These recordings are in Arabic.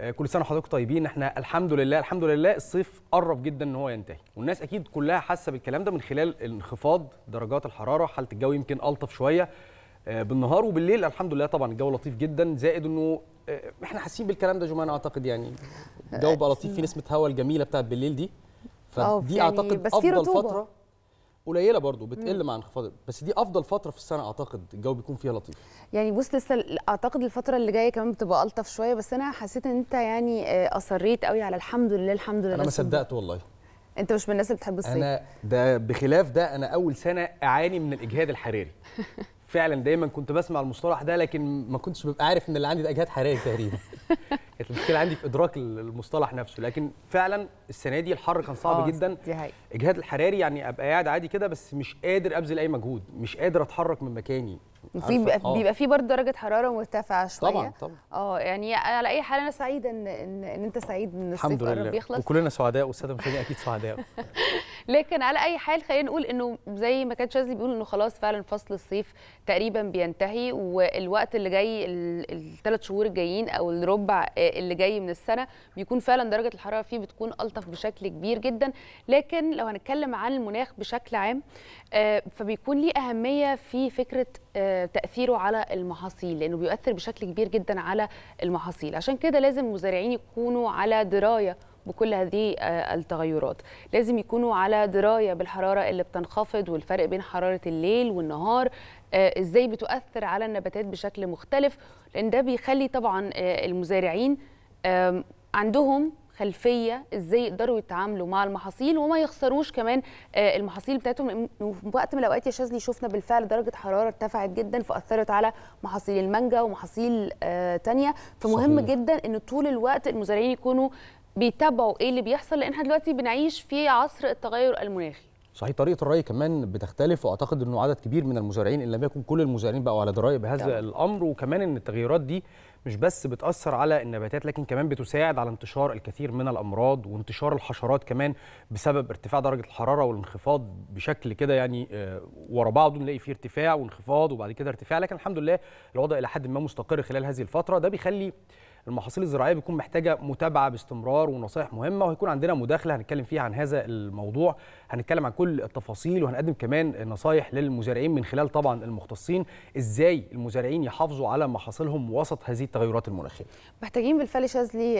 آه، كل سنه وحضراتكم طيبين احنا الحمد لله الحمد لله الصيف قرب جدا ان هو ينتهي والناس اكيد كلها حاسه بالكلام ده من خلال انخفاض درجات الحراره حاله الجو يمكن الطف شويه آه، بالنهار وبالليل الحمد لله طبعا الجو لطيف جدا زائد انه آه، احنا حاسين بالكلام ده جمان اعتقد يعني الجو بقى لطيف في نسمه هواء الجميله بتاعت بالليل دي فدي يعني اعتقد افضل فتره قليله برضو بتقل مع انخفاض بس دي افضل فتره في السنه اعتقد الجو بيكون فيها لطيف يعني بص لسه اعتقد الفتره اللي جايه كمان بتبقى الطف شويه بس انا حسيت ان انت يعني آه، اصريت قوي على الحمد لله الحمد لله انا ما صدقت والله انت مش من الناس اللي بتحب الصيف انا ده بخلاف ده انا اول سنه اعاني من الاجهاد الحراري فعلا دايما كنت بسمع المصطلح ده لكن ما كنتش ببقى عارف ان اللي عندي ده اجهاد حراري تقريبا كانت المشكله عندي في ادراك المصطلح نفسه لكن فعلا السنه دي الحر كان صعب آه، جدا دي اجهاد الحراري يعني ابقى قاعد عادي كده بس مش قادر ابذل اي مجهود مش قادر اتحرك من مكاني في آه. بيبقى في برضه درجه حراره مرتفعه شويه طبعا طبعا اه يعني على اي حال انا سعيده ان ان, إن انت سعيد ان الصيف قرب يخلص الحمد لله وكلنا سعداء والساده المشاهدين اكيد سعداء لكن على اي حال خلينا نقول انه زي ما كان شاذلي بيقول انه خلاص فعلا فصل الصيف تقريبا بينتهي والوقت اللي جاي الثلاث شهور الجايين او الربع آه، اللي جاي من السنه بيكون فعلا درجه الحراره فيه بتكون الطف بشكل كبير جدا لكن لو هنتكلم عن المناخ بشكل عام آه، فبيكون ليه اهميه في فكره آه، تاثيره على المحاصيل لانه بيؤثر بشكل كبير جدا على المحاصيل عشان كده لازم المزارعين يكونوا على درايه بكل هذه آه، التغيرات لازم يكونوا على درايه بالحراره اللي بتنخفض والفرق بين حراره الليل والنهار آه، ازاي بتؤثر على النباتات بشكل مختلف لان ده بيخلي طبعا آه، المزارعين عندهم خلفيه ازاي يقدروا يتعاملوا مع المحاصيل وما يخسروش كمان المحاصيل بتاعتهم وقت من الاوقات يا شاذلي شفنا بالفعل درجه حراره ارتفعت جدا فاثرت على محاصيل المانجا ومحاصيل تانية فمهم صحيح. جدا ان طول الوقت المزارعين يكونوا بيتابعوا ايه اللي بيحصل لان احنا دلوقتي بنعيش في عصر التغير المناخي صحيح طريقه الري كمان بتختلف واعتقد انه عدد كبير من المزارعين ان لم يكن كل المزارعين بقوا على درايه بهذا طبعا. الامر وكمان ان التغيرات دي مش بس بتاثر على النباتات لكن كمان بتساعد على انتشار الكثير من الامراض وانتشار الحشرات كمان بسبب ارتفاع درجه الحراره والانخفاض بشكل كده يعني آه، ورا بعضه نلاقي فيه ارتفاع وانخفاض وبعد كده ارتفاع لكن الحمد لله الوضع الى حد ما مستقر خلال هذه الفتره ده بيخلي المحاصيل الزراعيه بيكون محتاجه متابعه باستمرار ونصائح مهمه وهيكون عندنا مداخله هنتكلم فيها عن هذا الموضوع هنتكلم عن كل التفاصيل وهنقدم كمان نصائح للمزارعين من خلال طبعا المختصين ازاي المزارعين يحافظوا على محاصيلهم وسط هذه التغيرات المناخيه محتاجين بالفعل شاذلي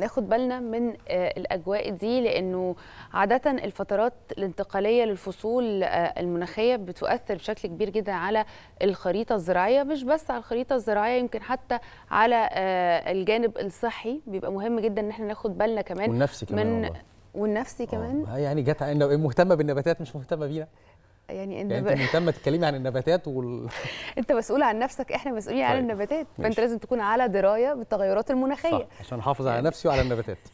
ناخد بالنا من آه، الاجواء دي لانه عاده الفترات الانتقاليه للفصول آه، المناخيه بتؤثر بشكل كبير جدا على الخريطه الزراعيه مش بس على الخريطه الزراعيه يمكن حتى على آه، الجو الجانب الصحي بيبقى مهم جدا ان احنا ناخد بالنا كمان والنفسي كمان من والنفسي كمان آه يعني جت لو مهتمه بالنباتات مش مهتمه بينا يعني, يعني انت مهتمه تتكلمي عن النباتات وال انت مسؤول عن نفسك احنا مسؤولين طيب. عن النباتات فانت لازم تكون على درايه بالتغيرات المناخيه صح. عشان احافظ على نفسي وعلى النباتات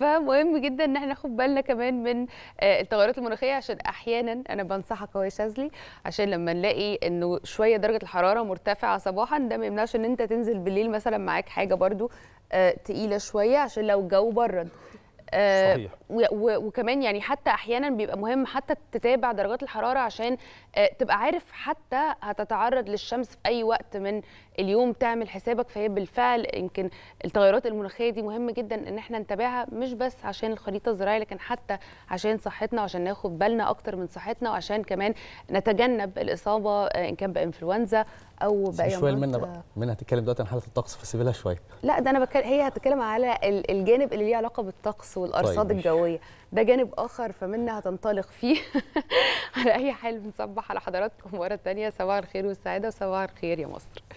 فمهم جدا ان احنا ناخد بالنا كمان من آه، التغيرات المناخيه عشان احيانا انا بنصحك يا شاذلي عشان لما نلاقي انه شويه درجه الحراره مرتفعه صباحا ده ما يمنعش ان انت تنزل بالليل مثلا معاك حاجه برده آه، تقيله شويه عشان لو الجو برد صحيح. آه، وكمان يعني حتى احيانا بيبقى مهم حتى تتابع درجات الحراره عشان آه، تبقى عارف حتى هتتعرض للشمس في اي وقت من اليوم تعمل حسابك فهي بالفعل يمكن التغيرات المناخيه دي مهم جدا ان احنا نتابعها مش بس عشان الخريطه الزراعيه لكن حتى عشان صحتنا وعشان ناخد بالنا اكتر من صحتنا وعشان كمان نتجنب الاصابه آه، ان كان بانفلونزا او باي شويه منا بقى منا هتتكلم دلوقتي عن حاله الطقس لها شويه لا ده انا بتكلم هي هتتكلم على الجانب اللي ليه علاقه بالطقس والارصاد طيب. الجويه ده جانب اخر فمنها هتنطلق فيه على اي حال بنصبح على حضراتكم مره ثانيه صباح الخير والسعاده وصباح الخير يا مصر